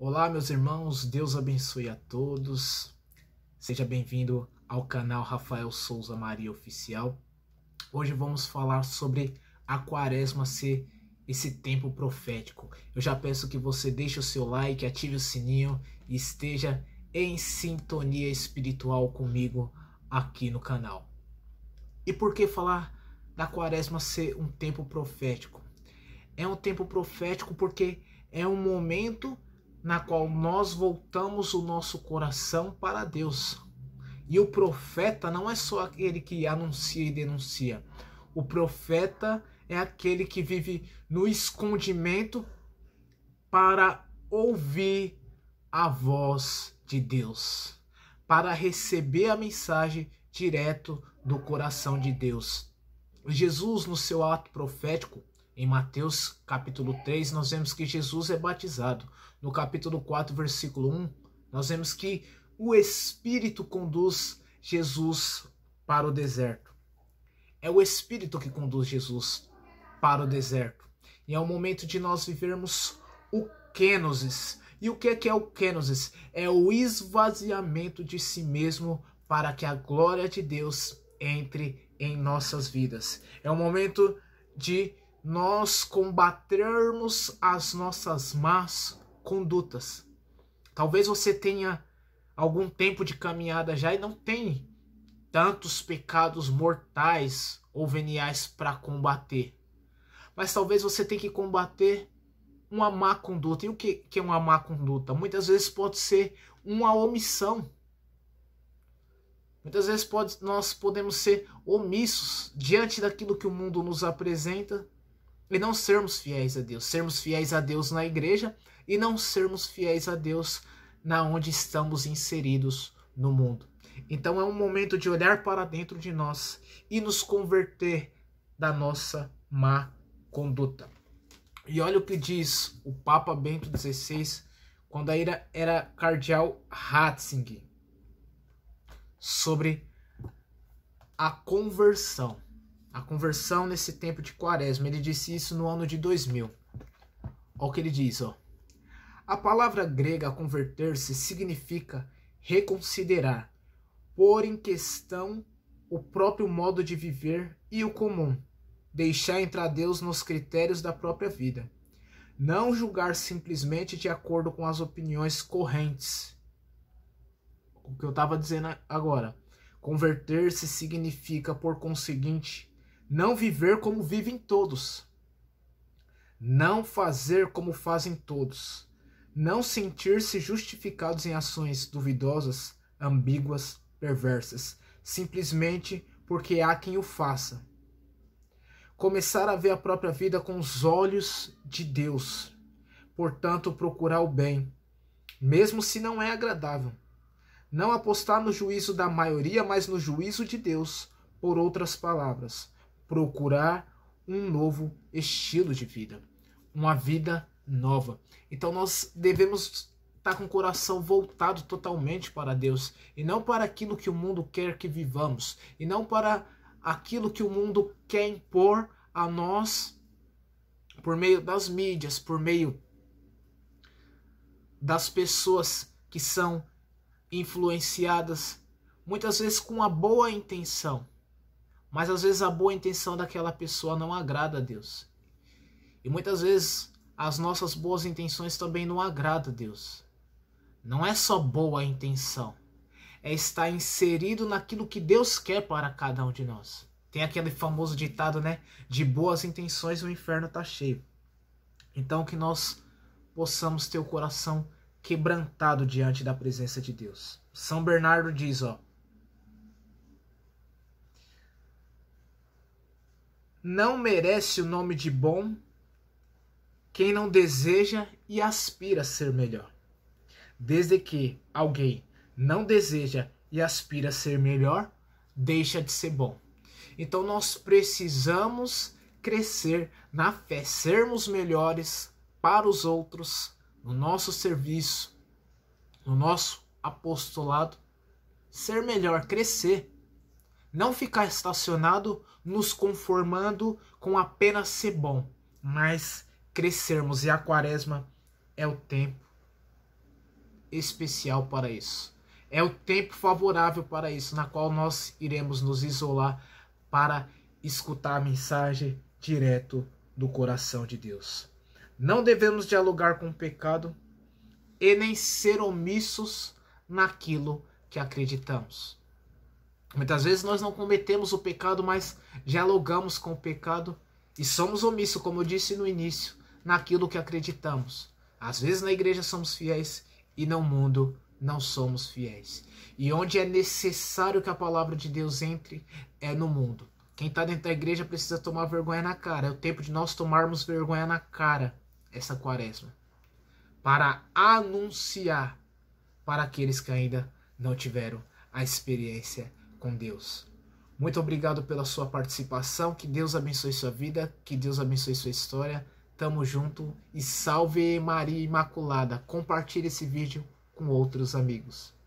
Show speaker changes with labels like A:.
A: Olá, meus irmãos, Deus abençoe a todos. Seja bem-vindo ao canal Rafael Souza Maria Oficial. Hoje vamos falar sobre a quaresma ser esse tempo profético. Eu já peço que você deixe o seu like, ative o sininho e esteja em sintonia espiritual comigo aqui no canal. E por que falar da quaresma ser um tempo profético? É um tempo profético porque é um momento na qual nós voltamos o nosso coração para Deus. E o profeta não é só aquele que anuncia e denuncia. O profeta é aquele que vive no escondimento para ouvir a voz de Deus, para receber a mensagem direto do coração de Deus. Jesus, no seu ato profético, em Mateus capítulo 3, nós vemos que Jesus é batizado. No capítulo 4, versículo 1, nós vemos que o Espírito conduz Jesus para o deserto. É o Espírito que conduz Jesus para o deserto. E é o momento de nós vivermos o kenosis. E o que é, que é o kenosis? É o esvaziamento de si mesmo para que a glória de Deus entre em nossas vidas. É o momento de nós combatermos as nossas más condutas. Talvez você tenha algum tempo de caminhada já e não tem tantos pecados mortais ou veniais para combater. Mas talvez você tenha que combater uma má conduta. E o que, que é uma má conduta? Muitas vezes pode ser uma omissão. Muitas vezes pode, nós podemos ser omissos diante daquilo que o mundo nos apresenta, e não sermos fiéis a Deus, sermos fiéis a Deus na igreja e não sermos fiéis a Deus na onde estamos inseridos no mundo. Então é um momento de olhar para dentro de nós e nos converter da nossa má conduta. E olha o que diz o Papa Bento XVI quando ainda era cardeal Ratzinger sobre a conversão a conversão nesse tempo de quaresma. Ele disse isso no ano de 2000. Olha o que ele diz, ó. A palavra grega converter-se significa reconsiderar, pôr em questão o próprio modo de viver e o comum, deixar entrar Deus nos critérios da própria vida, não julgar simplesmente de acordo com as opiniões correntes. O que eu estava dizendo agora. Converter-se significa, por conseguinte, não viver como vivem todos. Não fazer como fazem todos. Não sentir-se justificados em ações duvidosas, ambíguas, perversas, simplesmente porque há quem o faça. Começar a ver a própria vida com os olhos de Deus. Portanto, procurar o bem, mesmo se não é agradável. Não apostar no juízo da maioria, mas no juízo de Deus, por outras palavras procurar um novo estilo de vida, uma vida nova. Então nós devemos estar tá com o coração voltado totalmente para Deus e não para aquilo que o mundo quer que vivamos e não para aquilo que o mundo quer impor a nós por meio das mídias, por meio das pessoas que são influenciadas muitas vezes com a boa intenção, mas às vezes a boa intenção daquela pessoa não agrada a Deus. E muitas vezes as nossas boas intenções também não agradam a Deus. Não é só boa intenção, é estar inserido naquilo que Deus quer para cada um de nós. Tem aquele famoso ditado, né? De boas intenções o inferno está cheio. Então que nós possamos ter o coração quebrantado diante da presença de Deus. São Bernardo diz, ó, não merece o nome de bom quem não deseja e aspira a ser melhor. Desde que alguém não deseja e aspira a ser melhor, deixa de ser bom. Então nós precisamos crescer na fé, sermos melhores para os outros, no nosso serviço, no nosso apostolado, ser melhor, crescer. Não ficar estacionado nos conformando com apenas ser bom, mas crescermos. E a quaresma é o tempo especial para isso. É o tempo favorável para isso, na qual nós iremos nos isolar para escutar a mensagem direto do coração de Deus. Não devemos dialogar com o pecado e nem ser omissos naquilo que acreditamos. Muitas vezes nós não cometemos o pecado, mas dialogamos com o pecado e somos omissos, como eu disse no início, naquilo que acreditamos. Às vezes na igreja somos fiéis e no mundo não somos fiéis. E onde é necessário que a palavra de Deus entre é no mundo. Quem está dentro da igreja precisa tomar vergonha na cara. É o tempo de nós tomarmos vergonha na cara essa quaresma para anunciar para aqueles que ainda não tiveram a experiência com Deus. Muito obrigado pela sua participação. Que Deus abençoe sua vida, que Deus abençoe sua história. Tamo junto e salve Maria Imaculada. Compartilhe esse vídeo com outros amigos.